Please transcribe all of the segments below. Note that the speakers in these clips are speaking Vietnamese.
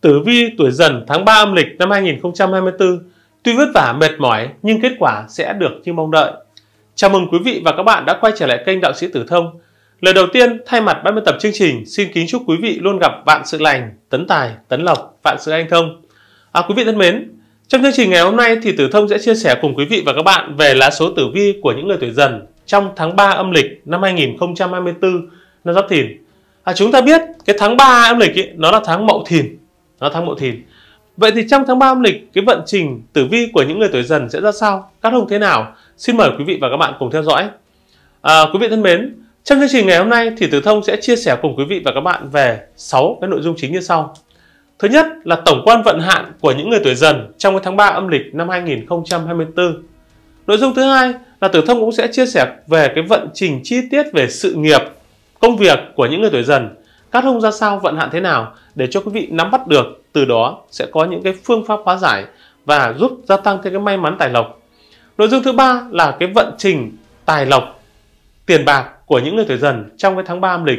Tử vi tuổi dần tháng 3 âm lịch năm 2024 tuy vất vả mệt mỏi nhưng kết quả sẽ được như mong đợi. Chào mừng quý vị và các bạn đã quay trở lại kênh Đạo sĩ Tử Thông. Lời đầu tiên, thay mặt ban biên tập chương trình, xin kính chúc quý vị luôn gặp vạn sự lành, tấn tài, tấn lộc, vạn sự anh thông. À, quý vị thân mến, trong chương trình ngày hôm nay thì Tử Thông sẽ chia sẻ cùng quý vị và các bạn về lá số tử vi của những người tuổi dần trong tháng 3 âm lịch năm 2024 năm Giáp Thìn. À, chúng ta biết cái tháng 3 âm lịch ý, nó là tháng Mậu Thìn đó tháng mậu thìn vậy thì trong tháng 3 âm lịch cái vận trình tử vi của những người tuổi dần sẽ ra sao cát hung thế nào xin mời quý vị và các bạn cùng theo dõi à, quý vị thân mến trong chương trình ngày hôm nay thì Tử Thông sẽ chia sẻ cùng quý vị và các bạn về 6 cái nội dung chính như sau. Thứ nhất là tổng quan vận hạn của những người tuổi dần trong cái tháng 3 âm lịch năm 2024. Nội dung thứ hai là Tử Thông cũng sẽ chia sẻ về cái vận trình chi tiết về sự nghiệp, công việc của những người tuổi dần, cát hung ra sao, vận hạn thế nào để cho quý vị nắm bắt được từ đó sẽ có những cái phương pháp hóa giải và giúp gia tăng cái, cái may mắn tài lộc nội dung thứ ba là cái vận trình tài lộc tiền bạc của những người tuổi dần trong cái tháng 3 âm lịch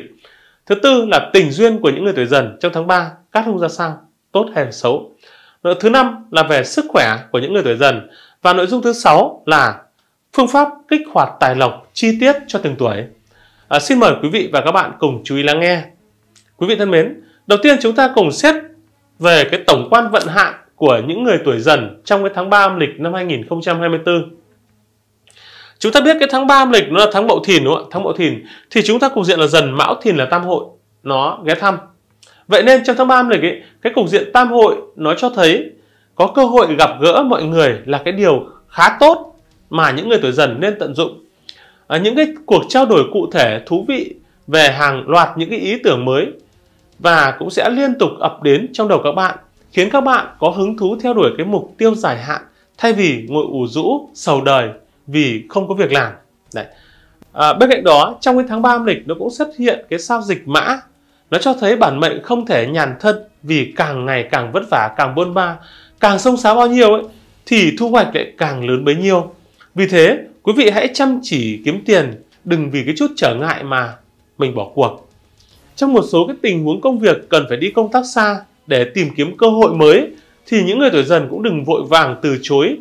thứ tư là tình duyên của những người tuổi dần trong tháng 3 cát hung ra sao tốt hay xấu nội thứ năm là về sức khỏe của những người tuổi dần và nội dung thứ sáu là phương pháp kích hoạt tài lộc chi tiết cho từng tuổi à, xin mời quý vị và các bạn cùng chú ý lắng nghe quý vị thân mến Đầu tiên chúng ta cùng xét về cái tổng quan vận hạn của những người tuổi dần trong cái tháng 3 âm lịch năm 2024. Chúng ta biết cái tháng 3 âm lịch nó là tháng Mậu Thìn đúng không ạ? Tháng Mậu Thìn thì chúng ta cục diện là dần Mão Thìn là tam hội nó ghé thăm. Vậy nên trong tháng 3 âm lịch ấy, cái cục diện tam hội nó cho thấy có cơ hội gặp gỡ mọi người là cái điều khá tốt mà những người tuổi dần nên tận dụng. À, những cái cuộc trao đổi cụ thể thú vị về hàng loạt những cái ý tưởng mới và cũng sẽ liên tục ập đến trong đầu các bạn, khiến các bạn có hứng thú theo đuổi cái mục tiêu dài hạn thay vì ngồi ủ rũ, sầu đời vì không có việc làm. Đấy. À, bên cạnh đó, trong cái tháng 3 âm lịch nó cũng xuất hiện cái sao dịch mã. Nó cho thấy bản mệnh không thể nhàn thân vì càng ngày càng vất vả, càng bôn ba, càng sông sáo bao nhiêu ấy, thì thu hoạch lại càng lớn bấy nhiêu. Vì thế, quý vị hãy chăm chỉ kiếm tiền, đừng vì cái chút trở ngại mà mình bỏ cuộc trong một số cái tình huống công việc cần phải đi công tác xa để tìm kiếm cơ hội mới thì những người tuổi dần cũng đừng vội vàng từ chối.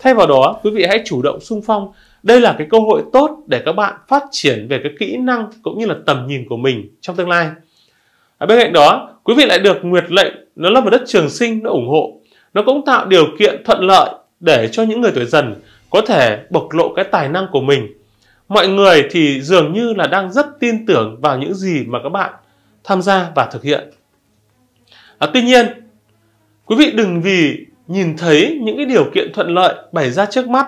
Thay vào đó, quý vị hãy chủ động sung phong. Đây là cái cơ hội tốt để các bạn phát triển về cái kỹ năng cũng như là tầm nhìn của mình trong tương lai. Ở bên cạnh đó, quý vị lại được Nguyệt lệnh, nó là một đất trường sinh, nó ủng hộ. Nó cũng tạo điều kiện thuận lợi để cho những người tuổi dần có thể bộc lộ cái tài năng của mình mọi người thì dường như là đang rất tin tưởng vào những gì mà các bạn tham gia và thực hiện à, tuy nhiên quý vị đừng vì nhìn thấy những cái điều kiện thuận lợi bày ra trước mắt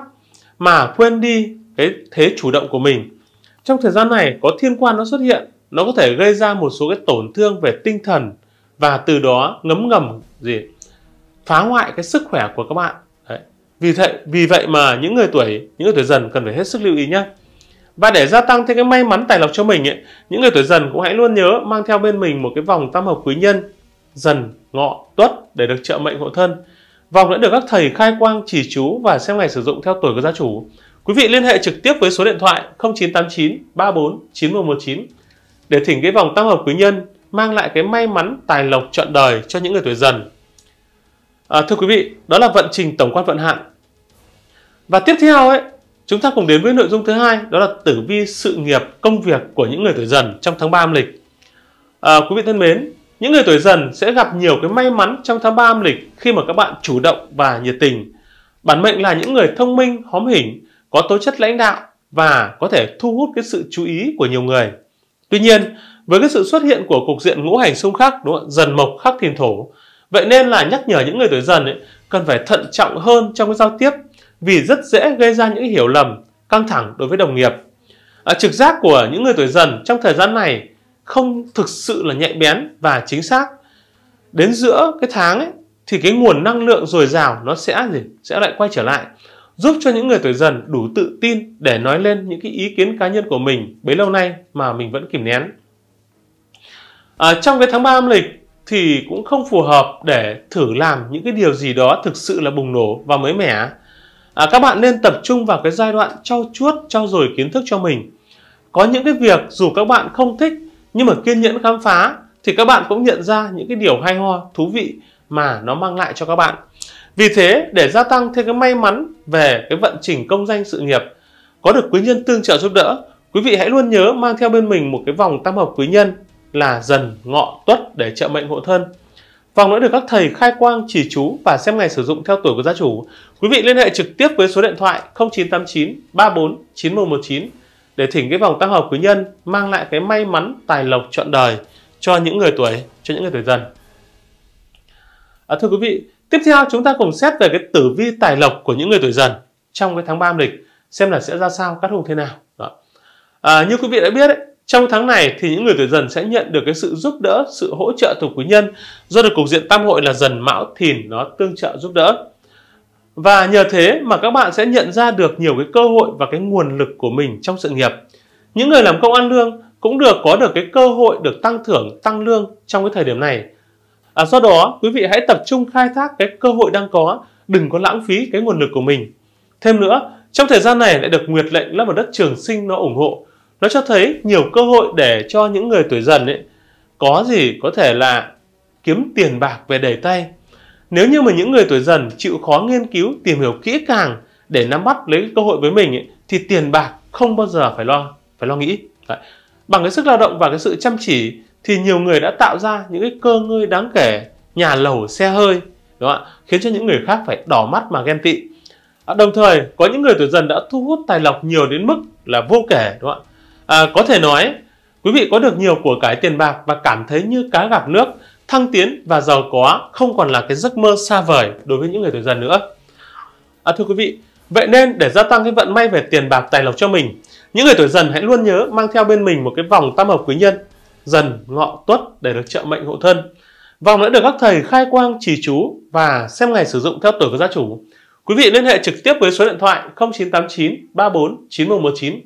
mà quên đi cái thế chủ động của mình trong thời gian này có thiên quan nó xuất hiện nó có thể gây ra một số cái tổn thương về tinh thần và từ đó ngấm ngầm gì phá hoại cái sức khỏe của các bạn Đấy. vì vậy vì vậy mà những người tuổi những người tuổi dần cần phải hết sức lưu ý nhé và để gia tăng thêm cái may mắn tài lộc cho mình ấy, những người tuổi dần cũng hãy luôn nhớ mang theo bên mình một cái vòng tam hợp quý nhân dần, ngọ, tuất để được trợ mệnh hộ thân. Vòng đã được các thầy khai quang chỉ chú và xem ngày sử dụng theo tuổi của gia chủ. Quý vị liên hệ trực tiếp với số điện thoại 0989 34 9119 để thỉnh cái vòng tam hợp quý nhân mang lại cái may mắn tài lộc trọn đời cho những người tuổi dần. À, thưa quý vị, đó là vận trình tổng quan vận hạn. Và tiếp theo ấy Chúng ta cùng đến với nội dung thứ hai đó là tử vi sự nghiệp công việc của những người tuổi dần trong tháng 3 âm lịch. À, quý vị thân mến, những người tuổi dần sẽ gặp nhiều cái may mắn trong tháng 3 âm lịch khi mà các bạn chủ động và nhiệt tình. Bản mệnh là những người thông minh, hóm hỉnh, có tố chất lãnh đạo và có thể thu hút cái sự chú ý của nhiều người. Tuy nhiên, với cái sự xuất hiện của cục diện ngũ hành xung khắc đúng không? dần mộc khắc thìn thổ, vậy nên là nhắc nhở những người tuổi dần ấy, cần phải thận trọng hơn trong cái giao tiếp vì rất dễ gây ra những hiểu lầm, căng thẳng đối với đồng nghiệp. À, trực giác của những người tuổi dần trong thời gian này không thực sự là nhạy bén và chính xác. Đến giữa cái tháng ấy, thì cái nguồn năng lượng dồi dào nó sẽ gì sẽ lại quay trở lại giúp cho những người tuổi dần đủ tự tin để nói lên những cái ý kiến cá nhân của mình bấy lâu nay mà mình vẫn kìm nén. À, trong cái tháng 3 âm lịch thì cũng không phù hợp để thử làm những cái điều gì đó thực sự là bùng nổ và mới mẻ à, các bạn nên tập trung vào cái giai đoạn trau chuốt trau dồi kiến thức cho mình có những cái việc dù các bạn không thích nhưng mà kiên nhẫn khám phá thì các bạn cũng nhận ra những cái điều hay ho thú vị mà nó mang lại cho các bạn vì thế để gia tăng thêm cái may mắn về cái vận trình công danh sự nghiệp có được quý nhân tương trợ giúp đỡ quý vị hãy luôn nhớ mang theo bên mình một cái vòng tam hợp quý nhân là dần ngọ tuất để trợ mệnh hộ thân Vòng nữa được các thầy khai quang chỉ chú và xem ngày sử dụng theo tuổi của gia chủ. Quý vị liên hệ trực tiếp với số điện thoại 0989 34 9119 để thỉnh cái vòng tăng hợp quý nhân mang lại cái may mắn tài lộc trọn đời cho những người tuổi cho những người tuổi dần. À, thưa quý vị, tiếp theo chúng ta cùng xét về cái tử vi tài lộc của những người tuổi dần trong cái tháng 3 âm lịch xem là sẽ ra sao cát hùng thế nào. Đó. À, như quý vị đã biết ấy, trong tháng này thì những người tuổi dần sẽ nhận được cái sự giúp đỡ, sự hỗ trợ từ quý nhân do được cục diện tam hội là dần mão thìn nó tương trợ giúp đỡ. Và nhờ thế mà các bạn sẽ nhận ra được nhiều cái cơ hội và cái nguồn lực của mình trong sự nghiệp. Những người làm công ăn lương cũng được có được cái cơ hội được tăng thưởng, tăng lương trong cái thời điểm này. À, do đó, quý vị hãy tập trung khai thác cái cơ hội đang có, đừng có lãng phí cái nguồn lực của mình. Thêm nữa, trong thời gian này lại được Nguyệt lệnh là một đất trường sinh nó ủng hộ, nó cho thấy nhiều cơ hội để cho những người tuổi dần ấy có gì có thể là kiếm tiền bạc về đầy tay nếu như mà những người tuổi dần chịu khó nghiên cứu tìm hiểu kỹ càng để nắm bắt lấy cơ hội với mình ấy, thì tiền bạc không bao giờ phải lo phải lo nghĩ Đấy. bằng cái sức lao động và cái sự chăm chỉ thì nhiều người đã tạo ra những cái cơ ngơi đáng kể nhà lầu xe hơi đúng không ạ khiến cho những người khác phải đỏ mắt mà ghen tị à, đồng thời có những người tuổi dần đã thu hút tài lộc nhiều đến mức là vô kể đúng không ạ À, có thể nói, quý vị có được nhiều của cái tiền bạc và cảm thấy như cá gặp nước, thăng tiến và giàu có không còn là cái giấc mơ xa vời đối với những người tuổi dần nữa. À, thưa quý vị, vậy nên để gia tăng cái vận may về tiền bạc tài lộc cho mình, những người tuổi dần hãy luôn nhớ mang theo bên mình một cái vòng tam hợp quý nhân, dần, ngọ, tuất để được trợ mệnh hộ thân. Vòng đã được các thầy khai quang trì chú và xem ngày sử dụng theo tuổi của gia chủ. Quý vị liên hệ trực tiếp với số điện thoại 0989 34 9119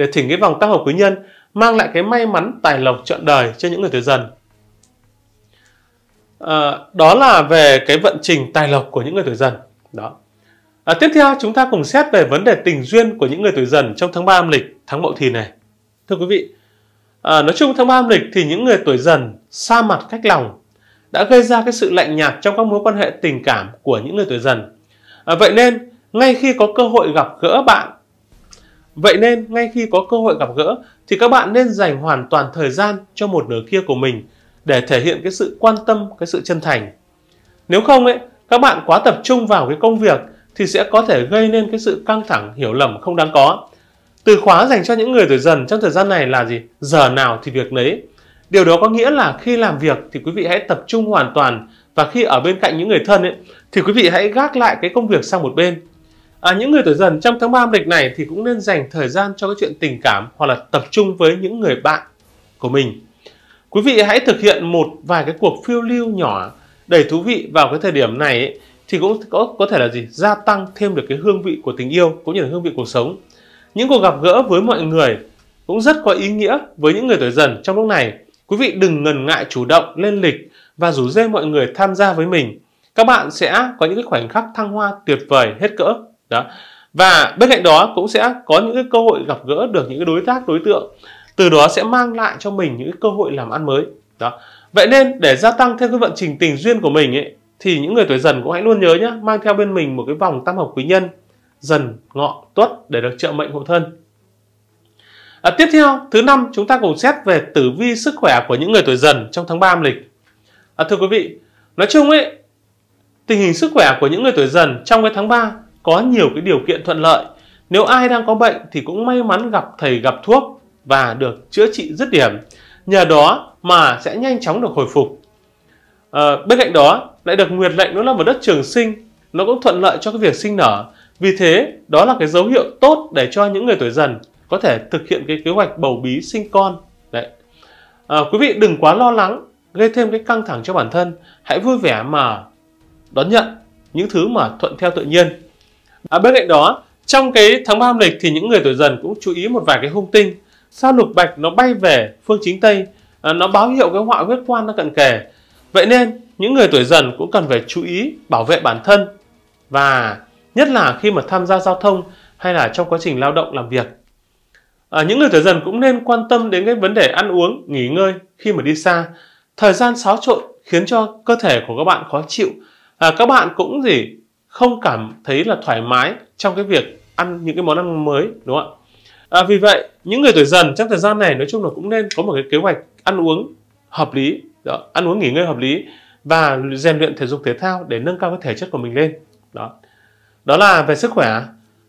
để thỉnh cái vòng tác hợp quý nhân mang lại cái may mắn tài lộc trọn đời cho những người tuổi dần à, đó là về cái vận trình tài lộc của những người tuổi dần đó à, tiếp theo chúng ta cùng xét về vấn đề tình duyên của những người tuổi dần trong tháng 3 âm lịch tháng mậu thìn này thưa quý vị à, nói chung tháng 3 âm lịch thì những người tuổi dần xa mặt cách lòng đã gây ra cái sự lạnh nhạt trong các mối quan hệ tình cảm của những người tuổi dần à, vậy nên ngay khi có cơ hội gặp gỡ bạn Vậy nên, ngay khi có cơ hội gặp gỡ, thì các bạn nên dành hoàn toàn thời gian cho một nửa kia của mình để thể hiện cái sự quan tâm, cái sự chân thành. Nếu không ấy, các bạn quá tập trung vào cái công việc thì sẽ có thể gây nên cái sự căng thẳng, hiểu lầm không đáng có. Từ khóa dành cho những người tuổi dần trong thời gian này là gì? Giờ nào thì việc nấy. Điều đó có nghĩa là khi làm việc thì quý vị hãy tập trung hoàn toàn và khi ở bên cạnh những người thân ấy, thì quý vị hãy gác lại cái công việc sang một bên À, những người tuổi dần trong tháng 3 âm lịch này thì cũng nên dành thời gian cho cái chuyện tình cảm hoặc là tập trung với những người bạn của mình. Quý vị hãy thực hiện một vài cái cuộc phiêu lưu nhỏ đầy thú vị vào cái thời điểm này ấy, thì cũng có có thể là gì gia tăng thêm được cái hương vị của tình yêu cũng như là hương vị cuộc sống. Những cuộc gặp gỡ với mọi người cũng rất có ý nghĩa với những người tuổi dần trong lúc này. Quý vị đừng ngần ngại chủ động lên lịch và rủ rê mọi người tham gia với mình. Các bạn sẽ có những cái khoảnh khắc thăng hoa tuyệt vời hết cỡ đó và bên cạnh đó cũng sẽ có những cái cơ hội gặp gỡ được những cái đối tác đối tượng từ đó sẽ mang lại cho mình những cái cơ hội làm ăn mới đó vậy nên để gia tăng thêm cái vận trình tình duyên của mình ấy thì những người tuổi dần cũng hãy luôn nhớ nhé mang theo bên mình một cái vòng tam hợp quý nhân dần ngọ tuất để được trợ mệnh hộ thân à, tiếp theo thứ năm chúng ta cùng xét về tử vi sức khỏe của những người tuổi dần trong tháng 3 âm lịch à, thưa quý vị nói chung ấy tình hình sức khỏe của những người tuổi dần trong cái tháng 3 có nhiều cái điều kiện thuận lợi. Nếu ai đang có bệnh thì cũng may mắn gặp thầy gặp thuốc và được chữa trị dứt điểm. Nhờ đó mà sẽ nhanh chóng được hồi phục. À, bên cạnh đó lại được nguyệt lệnh nó là một đất trường sinh, nó cũng thuận lợi cho cái việc sinh nở. Vì thế, đó là cái dấu hiệu tốt để cho những người tuổi dần có thể thực hiện cái kế hoạch bầu bí sinh con. Đấy. À, quý vị đừng quá lo lắng, gây thêm cái căng thẳng cho bản thân. Hãy vui vẻ mà đón nhận những thứ mà thuận theo tự nhiên. À, bên cạnh đó, trong cái tháng 3 âm lịch thì những người tuổi dần cũng chú ý một vài cái hung tinh. Sao lục bạch nó bay về phương chính Tây, à, nó báo hiệu cái họa huyết quan nó cận kề. Vậy nên, những người tuổi dần cũng cần phải chú ý bảo vệ bản thân và nhất là khi mà tham gia giao thông hay là trong quá trình lao động làm việc. À, những người tuổi dần cũng nên quan tâm đến cái vấn đề ăn uống, nghỉ ngơi khi mà đi xa. Thời gian xáo trộn khiến cho cơ thể của các bạn khó chịu. À, các bạn cũng gì không cảm thấy là thoải mái trong cái việc ăn những cái món ăn mới đúng không ạ à, vì vậy những người tuổi dần trong thời gian này nói chung là cũng nên có một cái kế hoạch ăn uống hợp lý đó, ăn uống nghỉ ngơi hợp lý và rèn luyện thể dục thể thao để nâng cao cái thể chất của mình lên đó đó là về sức khỏe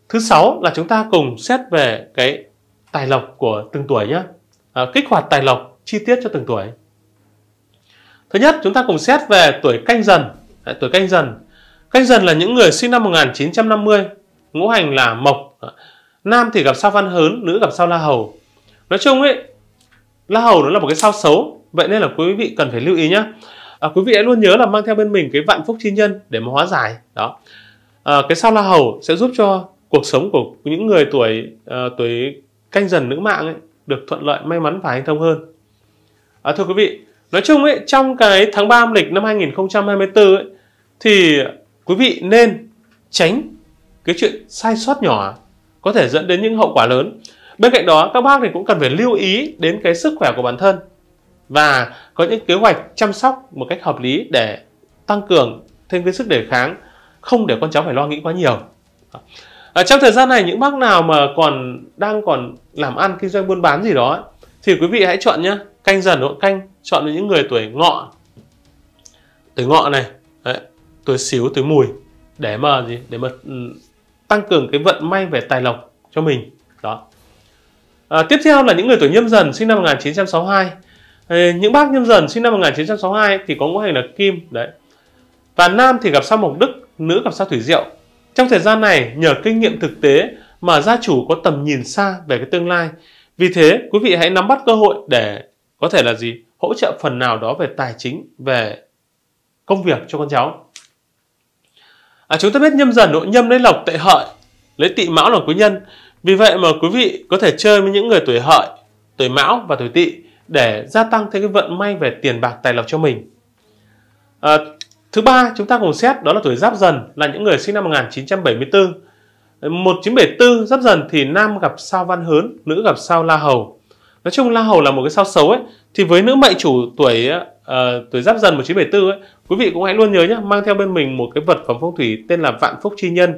thứ sáu là chúng ta cùng xét về cái tài lộc của từng tuổi nhé à, kích hoạt tài lộc chi tiết cho từng tuổi thứ nhất chúng ta cùng xét về tuổi canh dần à, tuổi canh dần Canh dần là những người sinh năm 1950, ngũ hành là mộc, nam thì gặp sao văn hớn, nữ gặp sao la hầu. Nói chung ấy, la hầu nó là một cái sao xấu, vậy nên là quý vị cần phải lưu ý nhé. À, quý vị hãy luôn nhớ là mang theo bên mình cái vạn phúc chi nhân để mà hóa giải. Đó, à, cái sao la hầu sẽ giúp cho cuộc sống của những người tuổi uh, tuổi canh dần nữ mạng ấy, được thuận lợi, may mắn và hanh thông hơn. À, thưa quý vị, nói chung ấy, trong cái tháng 3 âm lịch năm 2024 ấy, thì quý vị nên tránh cái chuyện sai sót nhỏ có thể dẫn đến những hậu quả lớn bên cạnh đó các bác thì cũng cần phải lưu ý đến cái sức khỏe của bản thân và có những kế hoạch chăm sóc một cách hợp lý để tăng cường thêm cái sức đề kháng không để con cháu phải lo nghĩ quá nhiều à, trong thời gian này những bác nào mà còn đang còn làm ăn kinh doanh buôn bán gì đó thì quý vị hãy chọn nhé canh dần hoặc canh chọn những người tuổi ngọ tuổi ngọ này Đấy tuổi xíu tuổi mùi để mà gì để mà ừ, tăng cường cái vận may về tài lộc cho mình đó à, tiếp theo là những người tuổi nhâm dần sinh năm 1962 à, những bác nhâm dần sinh năm 1962 thì có ngũ hành là kim đấy và nam thì gặp sao mộc đức nữ gặp sao thủy diệu trong thời gian này nhờ kinh nghiệm thực tế mà gia chủ có tầm nhìn xa về cái tương lai vì thế quý vị hãy nắm bắt cơ hội để có thể là gì hỗ trợ phần nào đó về tài chính về công việc cho con cháu À, chúng ta biết nhâm dần nội nhâm lấy lộc tệ hợi, lấy tỵ mão làm quý nhân. Vì vậy mà quý vị có thể chơi với những người tuổi hợi, tuổi mão và tuổi tỵ để gia tăng thêm cái vận may về tiền bạc tài lộc cho mình. À, thứ ba chúng ta cùng xét đó là tuổi giáp dần là những người sinh năm 1974. 1974 giáp dần thì nam gặp sao văn hớn, nữ gặp sao la hầu. Nói chung la hầu là một cái sao xấu ấy thì với nữ mệnh chủ tuổi uh, tuổi giáp dần 1974 ấy, quý vị cũng hãy luôn nhớ nhé mang theo bên mình một cái vật phẩm phong thủy tên là vạn phúc chi nhân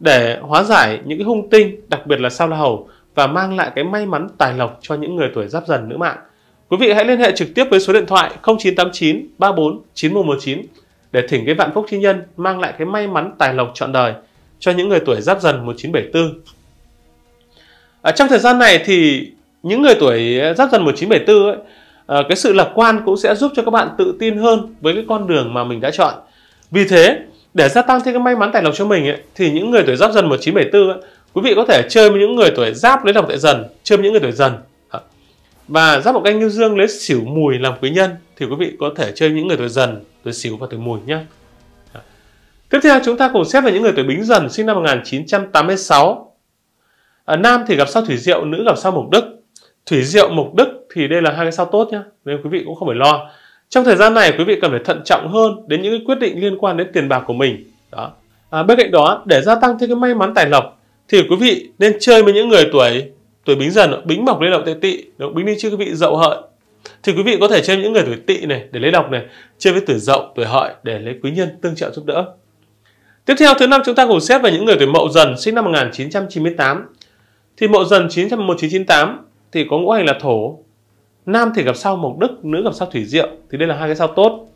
để hóa giải những cái hung tinh đặc biệt là sao la hầu và mang lại cái may mắn tài lộc cho những người tuổi giáp dần nữ mạng quý vị hãy liên hệ trực tiếp với số điện thoại 0989 34 9119 để thỉnh cái vạn phúc chi nhân mang lại cái may mắn tài lộc trọn đời cho những người tuổi giáp dần 1974 ở trong thời gian này thì những người tuổi giáp dần 1974 ấy, Ờ, cái sự lạc quan cũng sẽ giúp cho các bạn tự tin hơn với cái con đường mà mình đã chọn vì thế để gia tăng thêm cái may mắn tài lộc cho mình ấy, thì những người tuổi giáp dần 1974 ấy, quý vị có thể chơi với những người tuổi giáp lấy lộc tại dần chơi với những người tuổi dần và giáp một canh như dương lấy xỉu mùi làm quý nhân thì quý vị có thể chơi những người tuổi dần tuổi xỉu và tuổi mùi nhé tiếp theo chúng ta cùng xét về những người tuổi bính dần sinh năm 1986 ở nam thì gặp sao thủy diệu nữ gặp sao mộc đức thủy diệu mộc đức thì đây là hai cái sao tốt nhá nên quý vị cũng không phải lo trong thời gian này quý vị cần phải thận trọng hơn đến những cái quyết định liên quan đến tiền bạc của mình đó à, bên cạnh đó để gia tăng thêm cái may mắn tài lộc thì quý vị nên chơi với những người tuổi tuổi bính dần bính mộc lên động tệ tị đúng bính đi chưa quý vị dậu hợi thì quý vị có thể chơi những người tuổi tị này để lấy lộc này chơi với tuổi dậu tuổi hợi để lấy quý nhân tương trợ giúp đỡ tiếp theo thứ năm chúng ta cùng xét về những người tuổi mậu dần sinh năm 1998 thì mậu dần 1998 thì có ngũ hành là thổ nam thì gặp sao mộc đức nữ gặp sao thủy diệu thì đây là hai cái sao tốt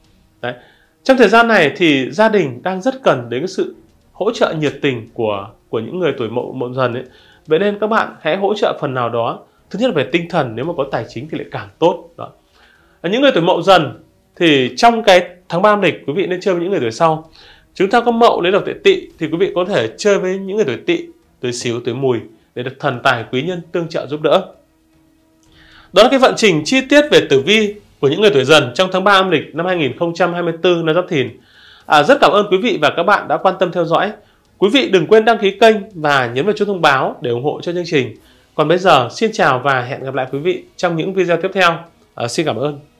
đấy trong thời gian này thì gia đình đang rất cần đến cái sự hỗ trợ nhiệt tình của của những người tuổi mậu mậu dần ấy vậy nên các bạn hãy hỗ trợ phần nào đó thứ nhất là về tinh thần nếu mà có tài chính thì lại càng tốt đó à, những người tuổi mậu dần thì trong cái tháng ba âm lịch quý vị nên chơi với những người tuổi sau chúng ta có mậu lấy được tuổi tỵ thì quý vị có thể chơi với những người tuổi tỵ tuổi xíu tuổi mùi để được thần tài quý nhân tương trợ giúp đỡ đó là cái vận trình chi tiết về tử vi của những người tuổi dần trong tháng 3 âm lịch năm 2024 năm Giáp Thìn. À, rất cảm ơn quý vị và các bạn đã quan tâm theo dõi. Quý vị đừng quên đăng ký kênh và nhấn vào chuông thông báo để ủng hộ cho chương trình. Còn bây giờ, xin chào và hẹn gặp lại quý vị trong những video tiếp theo. À, xin cảm ơn.